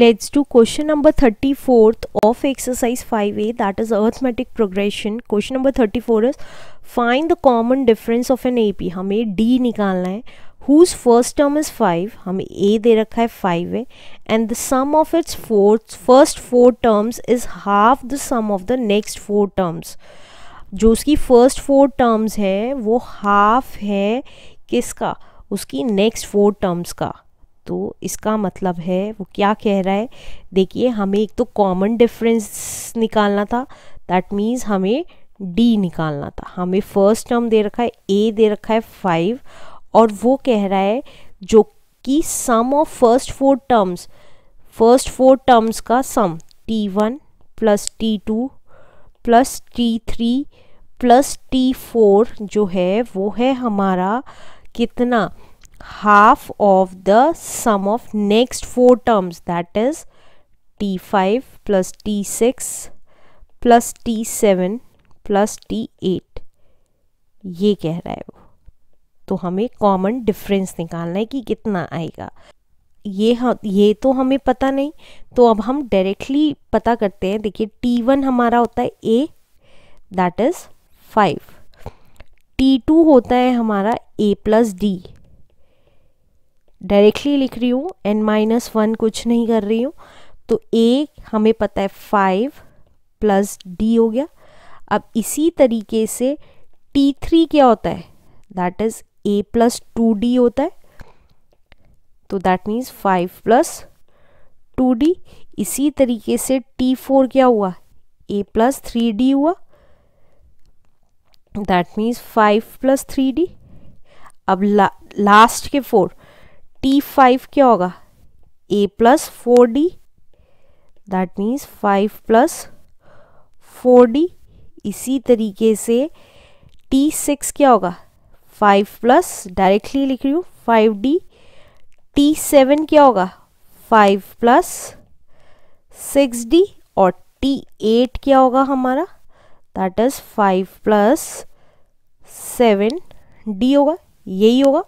let's do question number 34th of exercise 5a that is arithmetic progression question number 34 is find the common difference of an ap हमें d निकालना है whose first term is 5 हमें a दे रखा है 5 है and the sum of its fourth first four terms is half the sum of the next four terms जो उसकी first four terms है वो half है किसका उसकी next four terms का तो इसका मतलब है वो क्या कह रहा है देखिए हमें एक तो कॉमन डिफरेंस निकालना था दैट मीन्स हमें डी निकालना था हमें फर्स्ट टर्म दे रखा है ए दे रखा है फाइव और वो कह रहा है जो कि sum of first four terms first four terms का sum T one plus T two plus T three plus T four जो है वो है हमारा कितना half of the sum of next four terms that is t5 plus t6 plus t7 plus T eight ये कह रहा है वो तो हमें कॉमन डिफरेंस निकालना है कि कितना आएगा ये हम ये तो हमें पता नहीं तो अब हम डायरेक्टली पता करते हैं देखिए टी वन हमारा होता है A that is five T two होता है हमारा ए प्लस डी डायरेक्टली लिख रही हूँ एन माइनस वन कुछ नहीं कर रही हूँ तो ए हमें पता है फाइव प्लस डी हो गया अब इसी तरीके से टी थ्री क्या होता है that is A plus two D होता है तो that means five plus two D इसी तरीके से टी फोर क्या हुआ ए प्लस थ्री डी हुआ that means five plus three D अब ला, लास्ट के फोर टी फाइव क्या होगा A plus four D that means five plus four D इसी तरीके से टी सिक्स क्या होगा फाइव प्लस डायरेक्टली लिख रही हूँ फाइव डी टी सेवन क्या होगा फाइव प्लस सिक्स डी और टी एट क्या होगा हमारा that is five plus seven D होगा यही होगा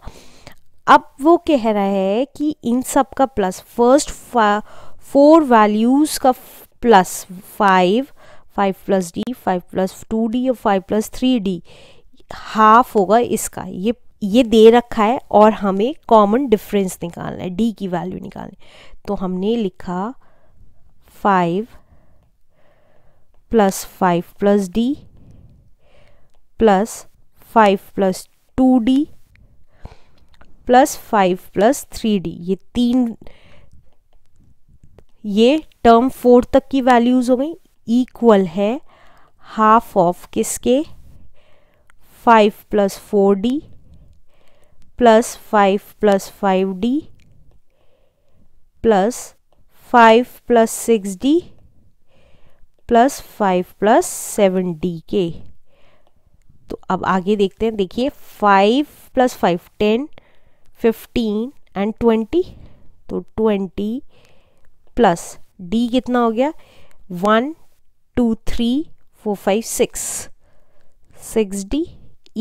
अब वो कह रहा है कि इन सब का प्लस फर्स्ट फोर वैल्यूज़ का plus five five plus D five plus two D और five plus three D half होगा इसका ये ये दे रखा है और हमें कॉमन डिफरेंस निकालना है डी की वैल्यू निकालनी तो हमने लिखा five plus five plus D plus five plus two D plus five plus three D ये तीन ये टर्म फोर तक की वैल्यूज़ हो गई इक्वल है हाफ ऑफ किसके five plus four D plus five plus five D plus five plus six D plus five plus seven D के तो अब आगे देखते हैं देखिए five plus five ten fifteen and twenty तो ट्वेंटी प्लस डी कितना हो गया one two three four five six six D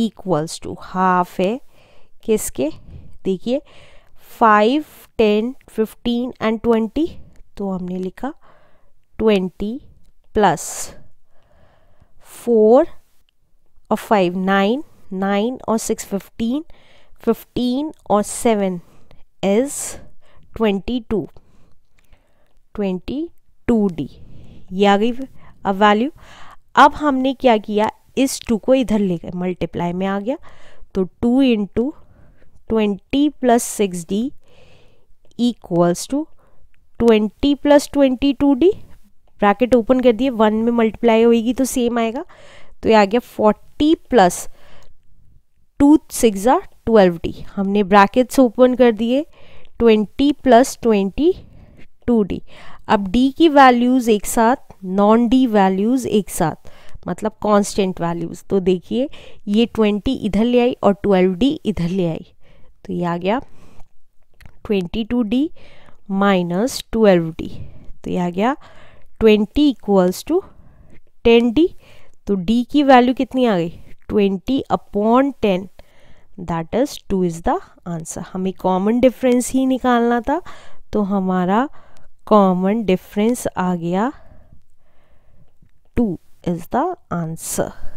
equals to half है किसके देखिए five ten fifteen and twenty तो हमने लिखा ट्वेंटी प्लस फोर और फाइव नाइन नाइन और सिक्स फिफ्टीन 15 और 7 is 22 डी ये आ गई अब वैल्यू अब हमने क्या किया इस टू को इधर ले गए मल्टीप्लाई में आ गया तो two into twenty plus six D equals to twenty plus twenty two D bracket open कर दिए वन में मल्टीप्लाई होएगी तो सेम आएगा तो ये आ गया forty plus two six r twelve d हमने ब्रैकेट्स ओपन कर दिए twenty plus twenty two d अब डी की वैल्यूज़ एक साथ नॉन डी वैल्यूज़ एक साथ मतलब कांस्टेंट वैल्यूज़ तो देखिए ये ट्वेंटी इधर ले आई और ट्वेल्व डी इधर ले आई तो ये आ गया twenty two d minus twelve d तो ये आ गया twenty equals to ten d तो डी की वैल्यू कितनी आ गई twenty upon ten that is two is the answer हमें कॉमन डिफरेंस ही निकालना था तो हमारा कॉमन डिफरेंस आ गया टू इज़ द आंसर